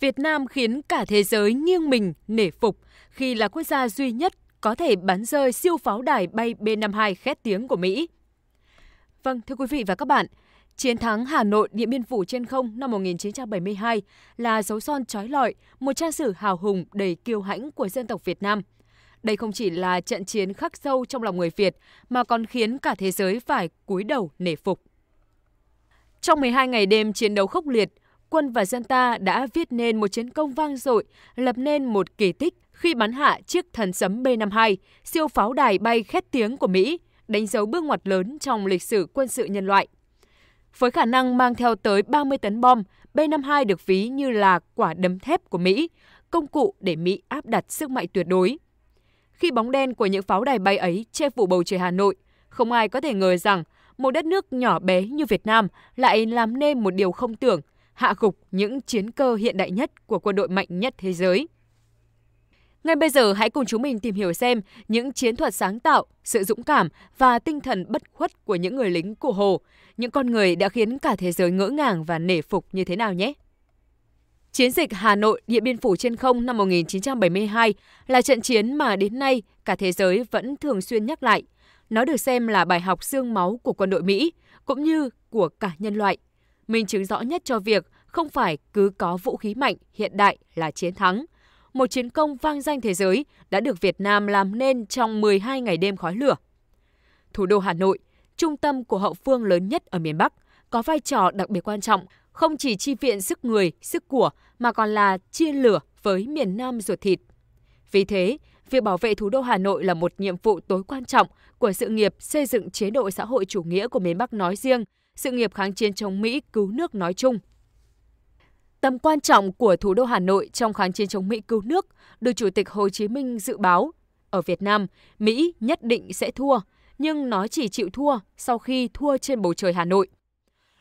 Việt Nam khiến cả thế giới nghiêng mình nể phục khi là quốc gia duy nhất có thể bắn rơi siêu pháo đài bay B-52 khét tiếng của Mỹ. Vâng, thưa quý vị và các bạn, chiến thắng Hà Nội Điện Biên Phủ trên không năm 1972 là dấu son trói lọi, một trang sử hào hùng đầy kiêu hãnh của dân tộc Việt Nam. Đây không chỉ là trận chiến khắc sâu trong lòng người Việt mà còn khiến cả thế giới phải cúi đầu nể phục. Trong 12 ngày đêm chiến đấu khốc liệt, quân và dân ta đã viết nên một chiến công vang dội, lập nên một kỳ tích khi bắn hạ chiếc thần sấm B-52, siêu pháo đài bay khét tiếng của Mỹ, đánh dấu bước ngoặt lớn trong lịch sử quân sự nhân loại. Với khả năng mang theo tới 30 tấn bom, B-52 được ví như là quả đấm thép của Mỹ, công cụ để Mỹ áp đặt sức mạnh tuyệt đối. Khi bóng đen của những pháo đài bay ấy che phủ bầu trời Hà Nội, không ai có thể ngờ rằng một đất nước nhỏ bé như Việt Nam lại làm nên một điều không tưởng – hạ gục những chiến cơ hiện đại nhất của quân đội mạnh nhất thế giới. Ngay bây giờ hãy cùng chúng mình tìm hiểu xem những chiến thuật sáng tạo, sự dũng cảm và tinh thần bất khuất của những người lính của Hồ, những con người đã khiến cả thế giới ngỡ ngàng và nể phục như thế nào nhé. Chiến dịch Hà Nội Điện Biên Phủ trên không năm 1972 là trận chiến mà đến nay cả thế giới vẫn thường xuyên nhắc lại. Nó được xem là bài học xương máu của quân đội Mỹ cũng như của cả nhân loại minh chứng rõ nhất cho việc không phải cứ có vũ khí mạnh hiện đại là chiến thắng. Một chiến công vang danh thế giới đã được Việt Nam làm nên trong 12 ngày đêm khói lửa. Thủ đô Hà Nội, trung tâm của hậu phương lớn nhất ở miền Bắc, có vai trò đặc biệt quan trọng, không chỉ chi viện sức người, sức của mà còn là chia lửa với miền Nam ruột thịt. Vì thế, việc bảo vệ thủ đô Hà Nội là một nhiệm vụ tối quan trọng của sự nghiệp xây dựng chế độ xã hội chủ nghĩa của miền Bắc nói riêng sự nghiệp kháng chiến chống Mỹ cứu nước nói chung. Tầm quan trọng của thủ đô Hà Nội trong kháng chiến chống Mỹ cứu nước được Chủ tịch Hồ Chí Minh dự báo. Ở Việt Nam, Mỹ nhất định sẽ thua, nhưng nó chỉ chịu thua sau khi thua trên bầu trời Hà Nội.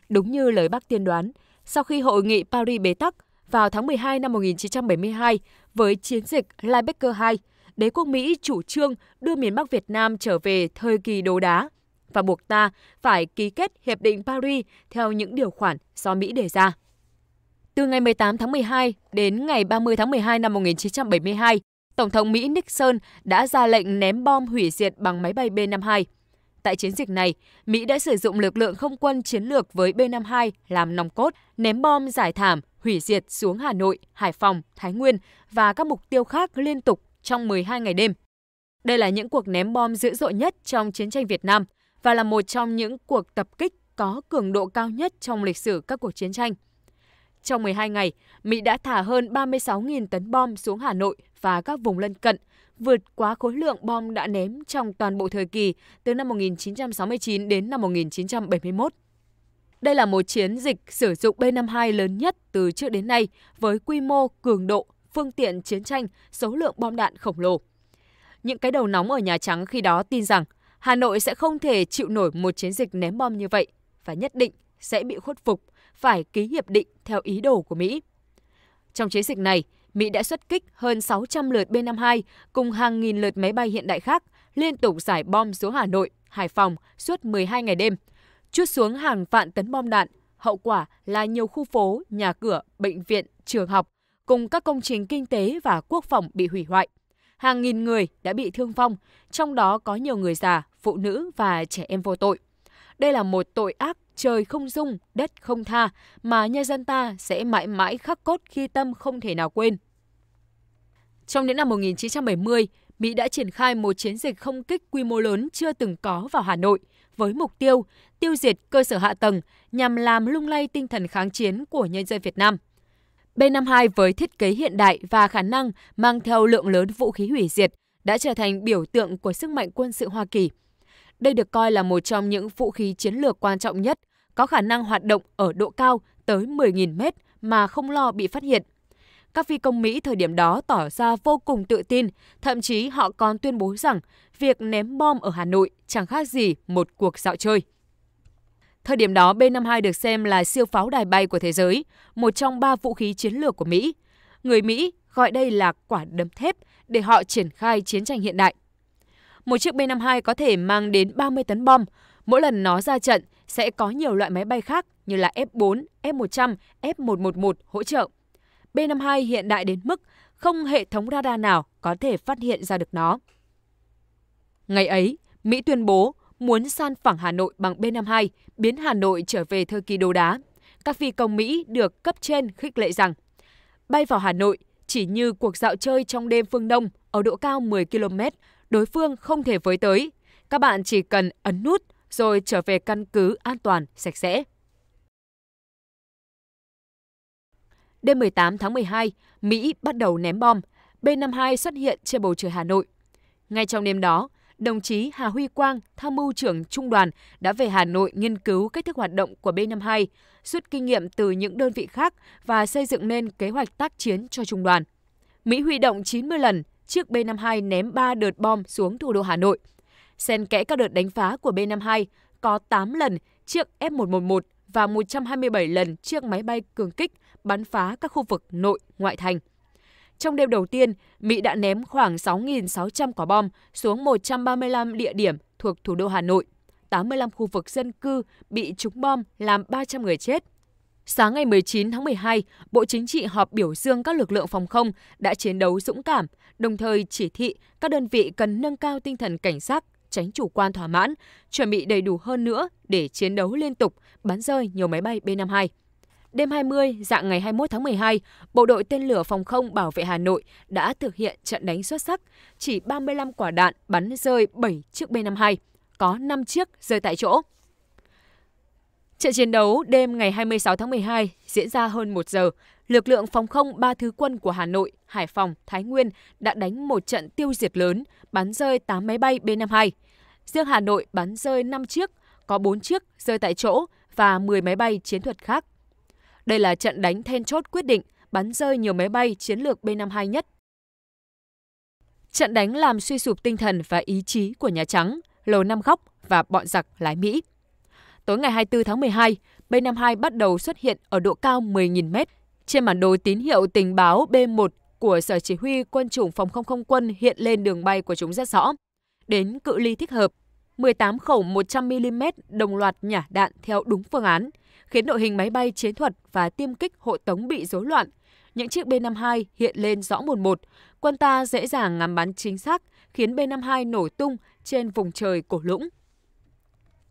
Đúng như lời bác tiên đoán, sau khi hội nghị Paris bế tắc vào tháng 12 năm 1972 với chiến dịch Libecker II, đế quốc Mỹ chủ trương đưa miền Bắc Việt Nam trở về thời kỳ đồ đá và buộc ta phải ký kết Hiệp định Paris theo những điều khoản do Mỹ đề ra. Từ ngày 18 tháng 12 đến ngày 30 tháng 12 năm 1972, Tổng thống Mỹ Nixon đã ra lệnh ném bom hủy diệt bằng máy bay B-52. Tại chiến dịch này, Mỹ đã sử dụng lực lượng không quân chiến lược với B-52 làm nòng cốt, ném bom giải thảm, hủy diệt xuống Hà Nội, Hải Phòng, Thái Nguyên và các mục tiêu khác liên tục trong 12 ngày đêm. Đây là những cuộc ném bom dữ dội nhất trong chiến tranh Việt Nam – và là một trong những cuộc tập kích có cường độ cao nhất trong lịch sử các cuộc chiến tranh. Trong 12 ngày, Mỹ đã thả hơn 36.000 tấn bom xuống Hà Nội và các vùng lân cận, vượt quá khối lượng bom đã ném trong toàn bộ thời kỳ từ năm 1969 đến năm 1971. Đây là một chiến dịch sử dụng B-52 lớn nhất từ trước đến nay với quy mô, cường độ, phương tiện chiến tranh, số lượng bom đạn khổng lồ. Những cái đầu nóng ở Nhà Trắng khi đó tin rằng Hà Nội sẽ không thể chịu nổi một chiến dịch ném bom như vậy và nhất định sẽ bị khuất phục, phải ký hiệp định theo ý đồ của Mỹ. Trong chiến dịch này, Mỹ đã xuất kích hơn 600 lượt B-52 cùng hàng nghìn lượt máy bay hiện đại khác, liên tục giải bom xuống Hà Nội, Hải Phòng suốt 12 ngày đêm, chút xuống hàng vạn tấn bom đạn. Hậu quả là nhiều khu phố, nhà cửa, bệnh viện, trường học cùng các công trình kinh tế và quốc phòng bị hủy hoại. Hàng nghìn người đã bị thương vong, trong đó có nhiều người già, phụ nữ và trẻ em vô tội. Đây là một tội ác trời không dung, đất không tha mà nhân dân ta sẽ mãi mãi khắc cốt khi tâm không thể nào quên. Trong những năm 1970, Mỹ đã triển khai một chiến dịch không kích quy mô lớn chưa từng có vào Hà Nội với mục tiêu tiêu diệt cơ sở hạ tầng nhằm làm lung lay tinh thần kháng chiến của nhân dân Việt Nam. B-52 với thiết kế hiện đại và khả năng mang theo lượng lớn vũ khí hủy diệt đã trở thành biểu tượng của sức mạnh quân sự Hoa Kỳ – đây được coi là một trong những vũ khí chiến lược quan trọng nhất, có khả năng hoạt động ở độ cao tới 10.000 mét mà không lo bị phát hiện. Các phi công Mỹ thời điểm đó tỏ ra vô cùng tự tin, thậm chí họ còn tuyên bố rằng việc ném bom ở Hà Nội chẳng khác gì một cuộc dạo chơi. Thời điểm đó, B-52 được xem là siêu pháo đài bay của thế giới, một trong ba vũ khí chiến lược của Mỹ. Người Mỹ gọi đây là quả đấm thép để họ triển khai chiến tranh hiện đại một chiếc B-52 có thể mang đến 30 tấn bom. Mỗi lần nó ra trận, sẽ có nhiều loại máy bay khác như là F-4, F-100, F-111 hỗ trợ. B-52 hiện đại đến mức không hệ thống radar nào có thể phát hiện ra được nó. Ngày ấy, Mỹ tuyên bố muốn san phẳng Hà Nội bằng B-52, biến Hà Nội trở về thời kỳ đồ đá. Các phi công Mỹ được cấp trên khích lệ rằng bay vào Hà Nội chỉ như cuộc dạo chơi trong đêm phương Đông ở độ cao 10 km đối phương không thể với tới. Các bạn chỉ cần ấn nút rồi trở về căn cứ an toàn, sạch sẽ. Đêm 18 tháng 12, Mỹ bắt đầu ném bom. B-52 xuất hiện trên bầu trời Hà Nội. Ngay trong đêm đó, đồng chí Hà Huy Quang, tham mưu trưởng Trung đoàn, đã về Hà Nội nghiên cứu cách thức hoạt động của B-52, rút kinh nghiệm từ những đơn vị khác và xây dựng nên kế hoạch tác chiến cho Trung đoàn. Mỹ huy động 90 lần, chiếc B-52 ném 3 đợt bom xuống thủ đô Hà Nội. Xen kẽ các đợt đánh phá của B-52, có 8 lần chiếc F-111 và 127 lần chiếc máy bay cường kích bắn phá các khu vực nội ngoại thành. Trong đêm đầu tiên, Mỹ đã ném khoảng 6.600 quả bom xuống 135 địa điểm thuộc thủ đô Hà Nội. 85 khu vực dân cư bị trúng bom làm 300 người chết. Sáng ngày 19 tháng 12, Bộ Chính trị họp biểu dương các lực lượng phòng không đã chiến đấu dũng cảm, đồng thời chỉ thị các đơn vị cần nâng cao tinh thần cảnh giác, tránh chủ quan thỏa mãn, chuẩn bị đầy đủ hơn nữa để chiến đấu liên tục, bắn rơi nhiều máy bay B-52. Đêm 20, dạng ngày 21 tháng 12, Bộ đội tên lửa phòng không bảo vệ Hà Nội đã thực hiện trận đánh xuất sắc, chỉ 35 quả đạn bắn rơi 7 chiếc B-52, có 5 chiếc rơi tại chỗ. Trận chiến đấu đêm ngày 26 tháng 12 diễn ra hơn 1 giờ. Lực lượng phòng không ba thứ quân của Hà Nội, Hải Phòng, Thái Nguyên đã đánh một trận tiêu diệt lớn, bắn rơi 8 máy bay B-52. Riêng Hà Nội bắn rơi 5 chiếc, có 4 chiếc rơi tại chỗ và 10 máy bay chiến thuật khác. Đây là trận đánh then chốt quyết định bắn rơi nhiều máy bay chiến lược B-52 nhất. Trận đánh làm suy sụp tinh thần và ý chí của Nhà Trắng, Lầu Năm Góc và bọn giặc lái Mỹ. Tối ngày 24 tháng 12, B52 bắt đầu xuất hiện ở độ cao 10.000 m. Trên bản đồ tín hiệu tình báo B1 của Sở Chỉ huy Quân chủng Phòng không không quân hiện lên đường bay của chúng rất rõ. Đến cự ly thích hợp, 18 khẩu 100mm đồng loạt nhả đạn theo đúng phương án, khiến đội hình máy bay chiến thuật và tiêm kích hộ tống bị rối loạn. Những chiếc B-52 hiện lên rõ mồn một, quân ta dễ dàng ngắm bắn chính xác, khiến B-52 nổ tung trên vùng trời cổ lũng.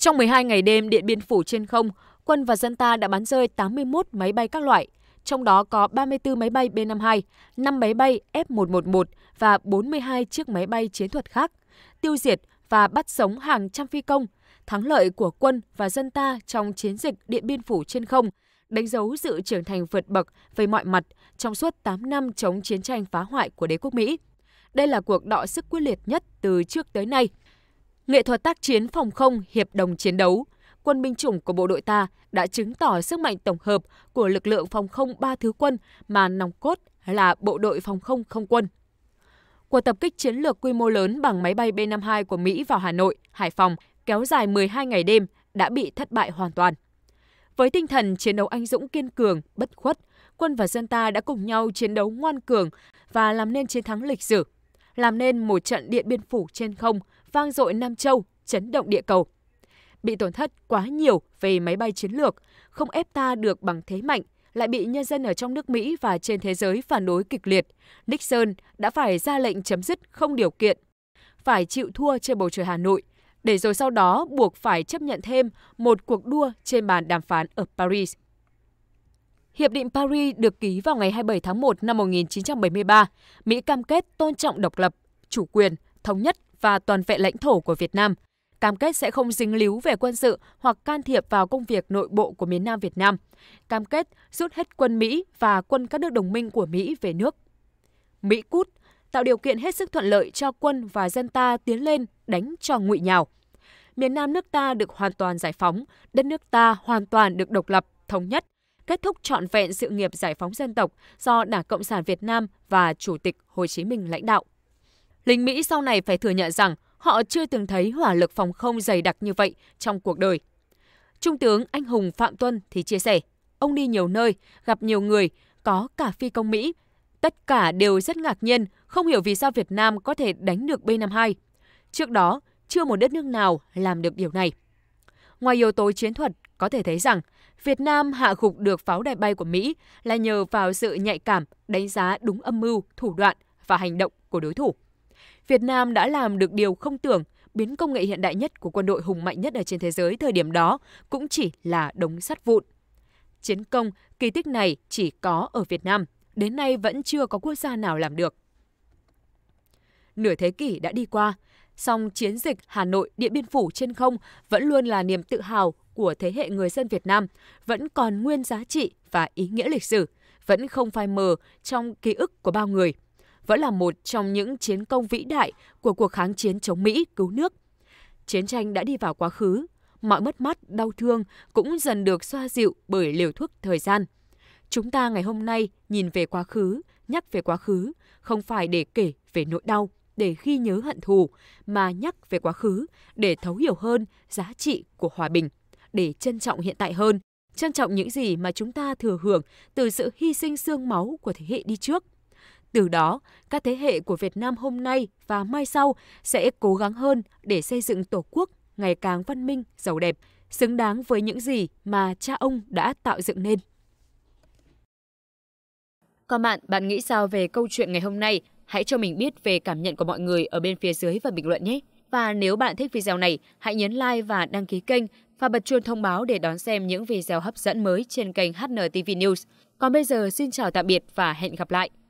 Trong 12 ngày đêm Điện Biên Phủ trên không, quân và dân ta đã bắn rơi 81 máy bay các loại, trong đó có 34 máy bay B-52, 5 máy bay F-111 và 42 chiếc máy bay chiến thuật khác, tiêu diệt và bắt sống hàng trăm phi công. Thắng lợi của quân và dân ta trong chiến dịch Điện Biên Phủ trên không đánh dấu sự trưởng thành vượt bậc về mọi mặt trong suốt 8 năm chống chiến tranh phá hoại của đế quốc Mỹ. Đây là cuộc đọ sức quyết liệt nhất từ trước tới nay – nghệ thuật tác chiến phòng không hiệp đồng chiến đấu, quân binh chủng của bộ đội ta đã chứng tỏ sức mạnh tổng hợp của lực lượng phòng không ba thứ quân mà nòng cốt là bộ đội phòng không không quân. Cuộc tập kích chiến lược quy mô lớn bằng máy bay B-52 của Mỹ vào Hà Nội, Hải Phòng kéo dài 12 ngày đêm đã bị thất bại hoàn toàn. Với tinh thần chiến đấu anh dũng kiên cường, bất khuất, quân và dân ta đã cùng nhau chiến đấu ngoan cường và làm nên chiến thắng lịch sử làm nên một trận điện biên phủ trên không vang dội Nam Châu, chấn động địa cầu. Bị tổn thất quá nhiều về máy bay chiến lược, không ép ta được bằng thế mạnh, lại bị nhân dân ở trong nước Mỹ và trên thế giới phản đối kịch liệt, Nixon đã phải ra lệnh chấm dứt không điều kiện. Phải chịu thua trên bầu trời Hà Nội, để rồi sau đó buộc phải chấp nhận thêm một cuộc đua trên bàn đàm phán ở Paris. Hiệp định Paris được ký vào ngày 27 tháng 1 năm 1973. Mỹ cam kết tôn trọng độc lập, chủ quyền, thống nhất và toàn vẹn lãnh thổ của Việt Nam. Cam kết sẽ không dính líu về quân sự hoặc can thiệp vào công việc nội bộ của miền Nam Việt Nam. Cam kết rút hết quân Mỹ và quân các nước đồng minh của Mỹ về nước. Mỹ cút tạo điều kiện hết sức thuận lợi cho quân và dân ta tiến lên đánh cho ngụy nhào. Miền Nam nước ta được hoàn toàn giải phóng, đất nước ta hoàn toàn được độc lập, thống nhất, kết thúc trọn vẹn sự nghiệp giải phóng dân tộc do Đảng Cộng sản Việt Nam và Chủ tịch Hồ Chí Minh lãnh đạo. Lính Mỹ sau này phải thừa nhận rằng họ chưa từng thấy hỏa lực phòng không dày đặc như vậy trong cuộc đời. Trung tướng Anh Hùng Phạm Tuân thì chia sẻ, ông đi nhiều nơi, gặp nhiều người, có cả phi công Mỹ. Tất cả đều rất ngạc nhiên, không hiểu vì sao Việt Nam có thể đánh được B-52. Trước đó, chưa một đất nước nào làm được điều này. Ngoài yếu tố chiến thuật, có thể thấy rằng Việt Nam hạ gục được pháo đài bay của Mỹ là nhờ vào sự nhạy cảm, đánh giá đúng âm mưu, thủ đoạn và hành động của đối thủ. Việt Nam đã làm được điều không tưởng, biến công nghệ hiện đại nhất của quân đội hùng mạnh nhất ở trên thế giới thời điểm đó cũng chỉ là đống sắt vụn. Chiến công, kỳ tích này chỉ có ở Việt Nam, đến nay vẫn chưa có quốc gia nào làm được. Nửa thế kỷ đã đi qua, song chiến dịch Hà Nội Điện Biên Phủ trên không vẫn luôn là niềm tự hào của thế hệ người dân Việt Nam, vẫn còn nguyên giá trị và ý nghĩa lịch sử, vẫn không phai mờ trong ký ức của bao người, vẫn là một trong những chiến công vĩ đại của cuộc kháng chiến chống Mỹ cứu nước. Chiến tranh đã đi vào quá khứ, mọi mất mát, đau thương cũng dần được xoa dịu bởi liều thuốc thời gian. Chúng ta ngày hôm nay nhìn về quá khứ, nhắc về quá khứ, không phải để kể về nỗi đau để ghi nhớ hận thù, mà nhắc về quá khứ để thấu hiểu hơn giá trị của hòa bình, để trân trọng hiện tại hơn, trân trọng những gì mà chúng ta thừa hưởng từ sự hy sinh xương máu của thế hệ đi trước. Từ đó, các thế hệ của Việt Nam hôm nay và mai sau sẽ cố gắng hơn để xây dựng Tổ quốc ngày càng văn minh, giàu đẹp, xứng đáng với những gì mà cha ông đã tạo dựng nên. Còn bạn, bạn nghĩ sao về câu chuyện ngày hôm nay? Hãy cho mình biết về cảm nhận của mọi người ở bên phía dưới và bình luận nhé. Và nếu bạn thích video này, hãy nhấn like và đăng ký kênh và bật chuông thông báo để đón xem những video hấp dẫn mới trên kênh HNTV News. Còn bây giờ xin chào tạm biệt và hẹn gặp lại.